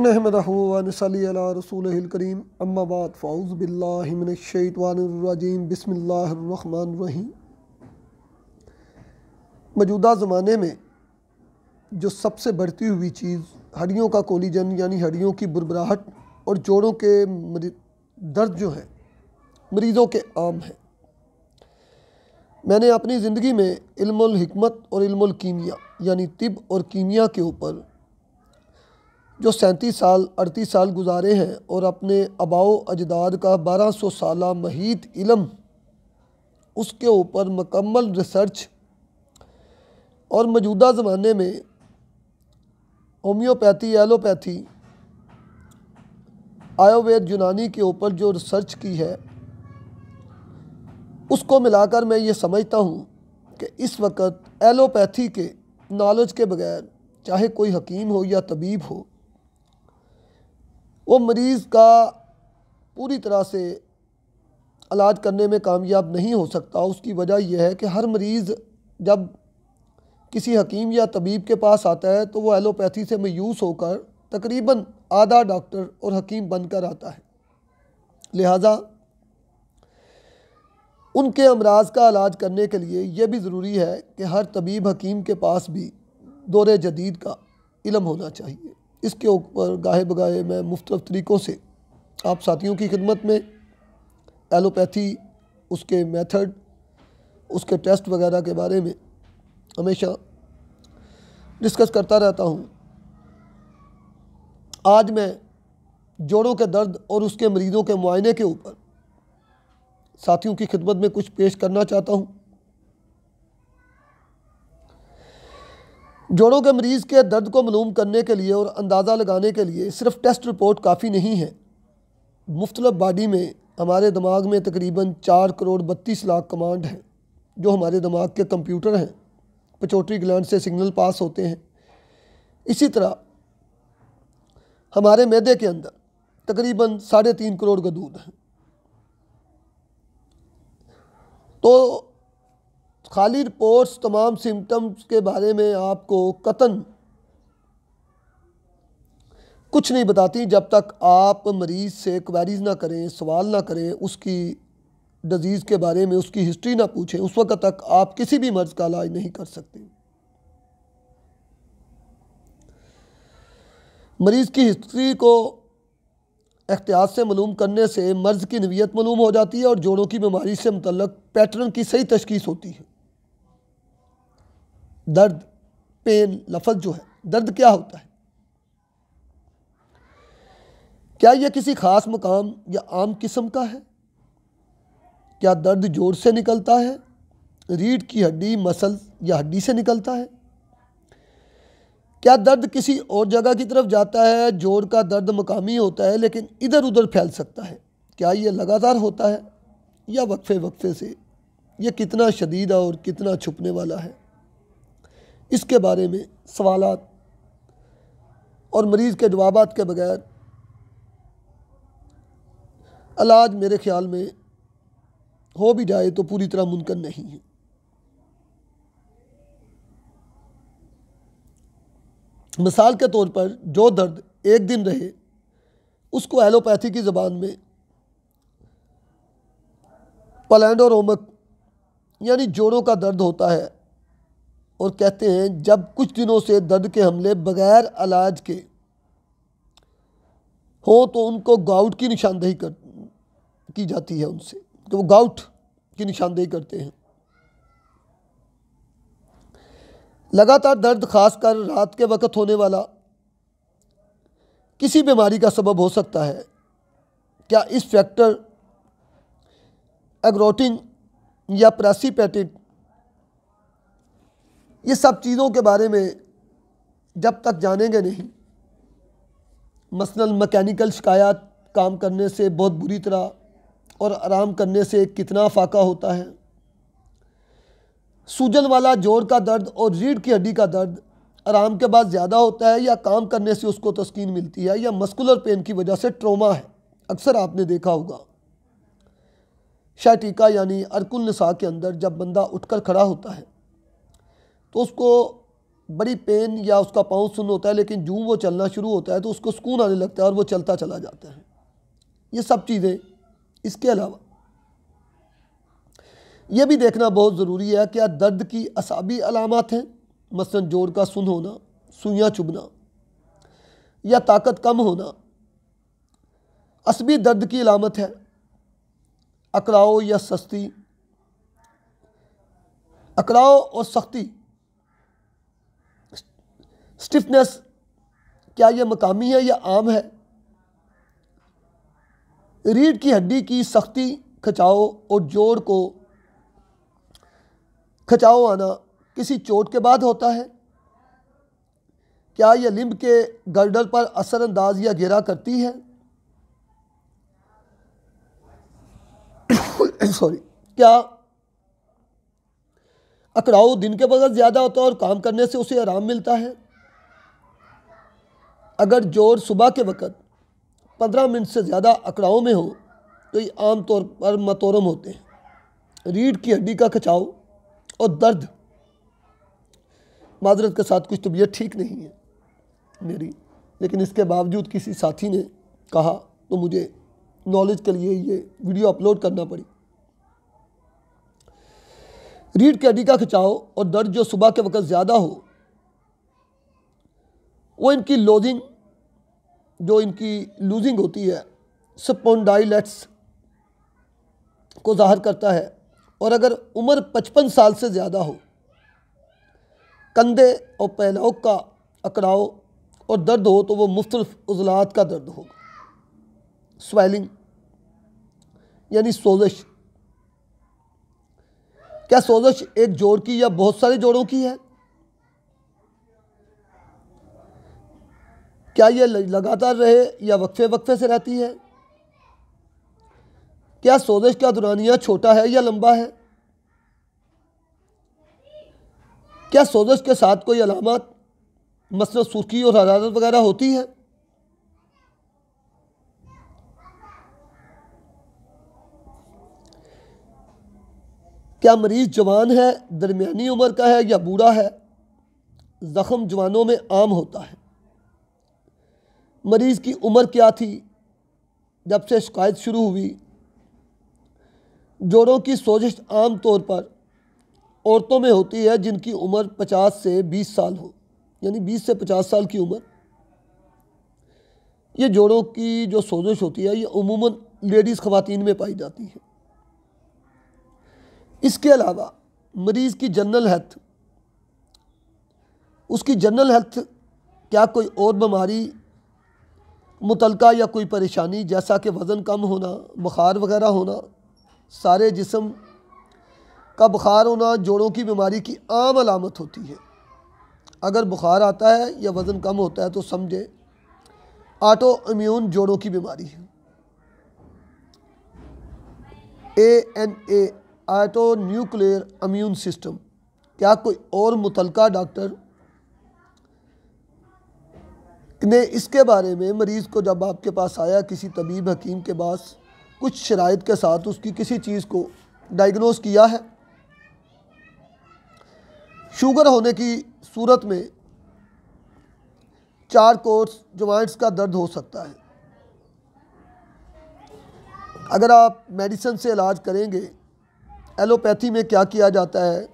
नहमदूनसलीसोलकरीम अम्माबाद फ़ाउज़बिल्लाशवानरजीम बसमीम मौजूदा ज़माने में जो सबसे बढ़ती हुई चीज़ हड्डियों का कोलिजन यानी हड्डियों की बुरबराहट और जोड़ों के दर्द जो हैं मरीज़ों के आम हैं मैंने अपनी ज़िंदगी में इल्मुल हिकमत और इल्मुल कीमिया यानी तिब और कीमिया के ऊपर जो सैंतीस साल अड़तीस साल गुजारे हैं और अपने अबाओ अजदाद का बारह सौ साल महीत इलम उसके ऊपर मकम्मल रिसर्च और मौजूदा ज़माने में होम्योपैथी एलोपैथी आयुर्वेद यूनानी के ऊपर जो रिसर्च की है उसको मिलाकर मैं ये समझता हूँ कि इस वक्त एलोपैथी के नॉलेज के बगैर चाहे कोई हकीम हो या तबीब हो वो मरीज़ का पूरी तरह से इलाज करने में कामयाब नहीं हो सकता उसकी वजह यह है कि हर मरीज़ जब किसी हकीम या तबीब के पास आता है तो वो एलोपैथी से मायूस होकर तकरीबन आधा डॉक्टर और हकीम बनकर आता है लिहाजा उनके अमराज का इलाज करने के लिए यह भी ज़रूरी है कि हर तबीब हकीम के पास भी दौरे जदीद का इलम होना चाहिए इसके ऊपर गाहे बगाहे मैं मुख्तफ तरीक़ों से आप साथियों की खिदमत में एलोपैथी उसके मेथड उसके टेस्ट वगैरह के बारे में हमेशा डिस्कस करता रहता हूँ आज मैं जोड़ों के दर्द और उसके मरीज़ों के मुआयने के ऊपर साथियों की खिदमत में कुछ पेश करना चाहता हूँ जोड़ों के मरीज़ के दर्द को मलूम करने के लिए और अंदाज़ा लगाने के लिए सिर्फ टेस्ट रिपोर्ट काफ़ी नहीं है मुख्तलब बॉडी में हमारे दिमाग में तकरीबन चार करोड़ बत्तीस लाख कमांड हैं जो हमारे दिमाग के कंप्यूटर हैं पचोटरी ग्लैंड से सिग्नल पास होते हैं इसी तरह हमारे मैदे के अंदर तकरीबन साढ़े तीन करोड़ का दूध है तो खाली रिपोर्ट्स तमाम सिम्टम्स के बारे में आपको कतन कुछ नहीं बताती जब तक आप मरीज़ से क्वेरीज ना करें सवाल ना करें उसकी डिज़ीज़ के बारे में उसकी हिस्ट्री ना पूछें उस वक्त तक आप किसी भी मर्ज़ का इलाज नहीं कर सकते मरीज़ की हिस्ट्री को एहतियात से मलूम करने से मर्ज़ की नवीयत मलूम हो जाती है और जोड़ों की बीमारी से मतलब पैटर्न की सही तशखीस होती है दर्द पेन लफज जो है दर्द क्या होता है क्या यह किसी ख़ास मकाम या आम किस्म का है क्या दर्द ज़ोर से निकलता है रीढ़ की हड्डी मसल या हड्डी से निकलता है क्या दर्द किसी और जगह की तरफ जाता है जोर का दर्द मकामी होता है लेकिन इधर उधर फैल सकता है क्या यह लगातार होता है या वक्फे वक्फे से यह कितना शदीद और कितना छुपने वाला है इसके बारे में सवाल और मरीज़ के जवाब के बगैर इलाज मेरे ख्याल में हो भी जाए तो पूरी तरह मुमकिन नहीं है मिसाल के तौर पर जो दर्द एक दिन रहे उसको एलोपैथी की ज़बान में पलैंडोरोमक यानी जोड़ों का दर्द होता है और कहते हैं जब कुछ दिनों से दर्द के हमले बगैर इलाज के हों तो उनको गाउट की निशानदेही कर की जाती है उनसे कि तो वो गाउट की निशानदेही करते हैं लगातार दर्द खासकर रात के वक्त होने वाला किसी बीमारी का सबब हो सकता है क्या इस फैक्टर एग्रोटिन या प्रेसीपैटिक ये सब चीज़ों के बारे में जब तक जानेंगे नहीं मसलन मकैनिकल शिकायत काम करने से बहुत बुरी तरह और आराम करने से कितना फाका होता है सूजन वाला जोड़ का दर्द और रीढ़ की हड्डी का दर्द आराम के बाद ज़्यादा होता है या काम करने से उसको तस्कीन मिलती है या मस्कुलर पेन की वजह से ट्रोमा है अक्सर आपने देखा होगा शाह टीका यानी अरकुल नसा के अंदर जब बंदा उठकर खड़ा होता है तो उसको बड़ी पेन या उसका पाँव सुन होता है लेकिन जूँ वो चलना शुरू होता है तो उसको सुकून आने लगता है और वो चलता चला जाता है ये सब चीज़ें इसके अलावा यह भी देखना बहुत ज़रूरी है क्या दर्द की असाबी अलामत हैं मसलन जोड़ का सुन होना सुइयाँ चुभना या ताकत कम होना असबी दर्द की अलामत है अकड़ाओ या सस्ती अकड़ाओ और सख्ती स्टिफनेस क्या यह मकामी है या आम है रीढ़ की हड्डी की सख्ती खचाओ और जोड़ को खचाओ आना किसी चोट के बाद होता है क्या यह लिम्ब के गर्डल पर असरअंदाज या गिरा करती है सॉरी क्या अकड़ाओ दिन के बगैर ज़्यादा होता है और काम करने से उसे आराम मिलता है अगर जोर सुबह के वक़्त पंद्रह मिनट से ज़्यादा अकड़ाओं में हो तो ये आम तौर पर मतोरम होते हैं रीढ़ की हड्डी का खचाव और दर्द माजरत के साथ कुछ तबीयत तो ठीक नहीं है मेरी लेकिन इसके बावजूद किसी साथी ने कहा तो मुझे नॉलेज के लिए ये वीडियो अपलोड करना पड़ी रीढ़ की हड्डी का खिंचाव और दर्द जो सुबह के वक्त ज़्यादा हो वो इनकी लोजिंग जो इनकी लूजिंग होती है स्पोंडाइलेट्स को ज़ाहर करता है और अगर उम्र पचपन साल से ज़्यादा हो कंधे और पहनाव का अकड़ाव और दर्द हो तो वो मुफ्त उजलात का दर्द होगा स्वेलिंग यानी सोजश क्या सोजश एक जोड़ की या बहुत सारे जोड़ों की है क्या ये लगातार रहे या वक्फे वक्फे से रहती है क्या सोजश का दुरानिया छोटा है या लंबा है क्या सोजिश के साथ कोई अलामत मसल सूखी और हरारत वगैरह होती है क्या मरीज जवान है दरमियानी उम्र का है या बूढ़ा है ज़ख़म जवानों में आम होता है मरीज़ की उम्र क्या थी जब से शिकायत शुरू हुई जोड़ों की सोजिश आम तौर पर औरतों में होती है जिनकी उम्र 50 से 20 साल हो यानी 20 से 50 साल की उम्र ये जोड़ों की जो सोजिश होती है ये उमूमन लेडीज़ ख़वान में पाई जाती है इसके अलावा मरीज़ की जनरल हेल्थ उसकी जनरल हेल्थ क्या कोई और बीमारी मुतलका या कोई परेशानी जैसा कि वज़न कम होना बुखार वगैरह होना सारे जिसम का बुखार होना जोड़ों की बीमारी की आम अलामत होती है अगर बुखार आता है या वज़न कम होता है तो समझे आटो इम्यून जोड़ों की बीमारी है A N A auto nuclear immune system क्या कोई और मुतलका डॉक्टर ने इसके बारे में मरीज़ को जब आपके पास आया किसी तबीब हकीम के पास कुछ शराइ के साथ उसकी किसी चीज़ को डायग्नोस किया है शुगर होने की सूरत में चार कोर्स जॉइंट्स का दर्द हो सकता है अगर आप मेडिसिन से इलाज करेंगे एलोपैथी में क्या किया जाता है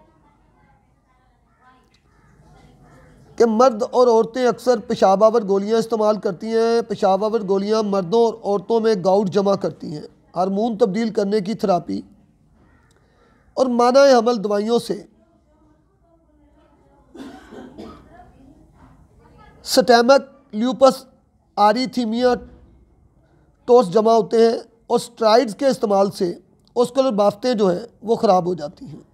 कि मर्द और औरतें अक्सर पेशाबावर गोलियां इस्तेमाल करती हैं पेशाबावर गोलियां मर्दों और औरतों में गाउट जमा करती हैं हारमोन तब्दील करने की थेरापी और माना हमल दवाइयों से स्टैमक ल्यूपस आरीथीमिया टोस जमा होते हैं और स्ट्राइड्स के इस्तेमाल से उसको बाफ्तें जो हैं वो ख़राब हो जाती हैं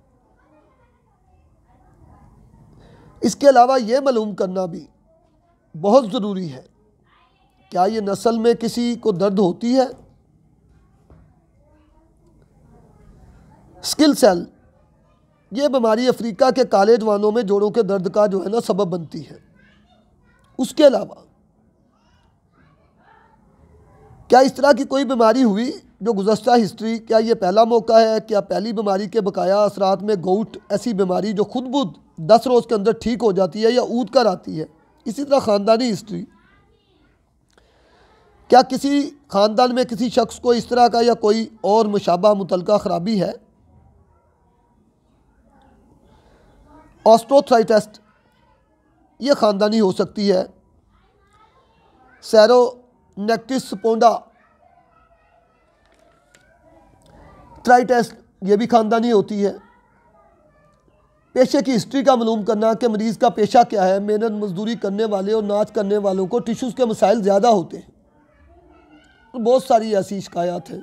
इसके अलावा ये मालूम करना भी बहुत ज़रूरी है क्या ये नस्ल में किसी को दर्द होती है स्किल सेल ये बीमारी अफ्रीका के काले जवानों में जोड़ों के दर्द का जो है ना सबब बनती है उसके अलावा क्या इस तरह की कोई बीमारी हुई जो गुजशत हिस्ट्री क्या ये पहला मौका है क्या पहली बीमारी के बकाया असरात में गोट ऐसी बीमारी जो खुद बुद दस रोज़ के अंदर ठीक हो जाती है या ऊद कर आती है इसी तरह ख़ानदानी हिस्ट्री क्या किसी ख़ानदान में किसी शख्स को इस तरह का या कोई और मुशाबा मुतल ख़राबी है ऑस्ट्रोथ्राइटस्ट ये ख़ानदानी हो सकती है सैरोनेक्टिस पोंडा स्पोंडा थ्राइटस ये भी ख़ानदानी होती है पेशे की हिस्ट्री का मालूम करना कि मरीज़ का पेशा क्या है मेहनत मजदूरी करने वाले और नाच करने वालों को टिश्यूज़ के मसाइल ज़्यादा होते हैं बहुत सारी ऐसी शिकायत हैं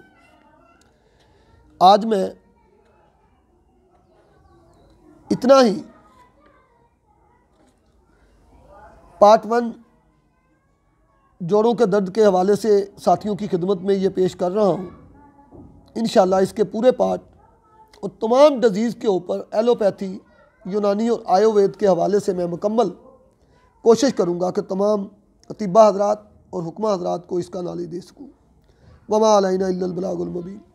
आज मैं इतना ही पार्ट वन जोड़ों के दर्द के हवाले से साथियों की खिदमत में ये पेश कर रहा हूँ इन इसके पूरे पार्ट और तमाम डजीज़ के ऊपर एलोपैथी यूनानी और आयुर्वेद के हवाले से मैं मुकम्मल कोशिश करूँगा कि तमाम अतिबा हजरात और हुक्मा हजरात को इसका नाली दे सकूँ वमा अलैना इल्लल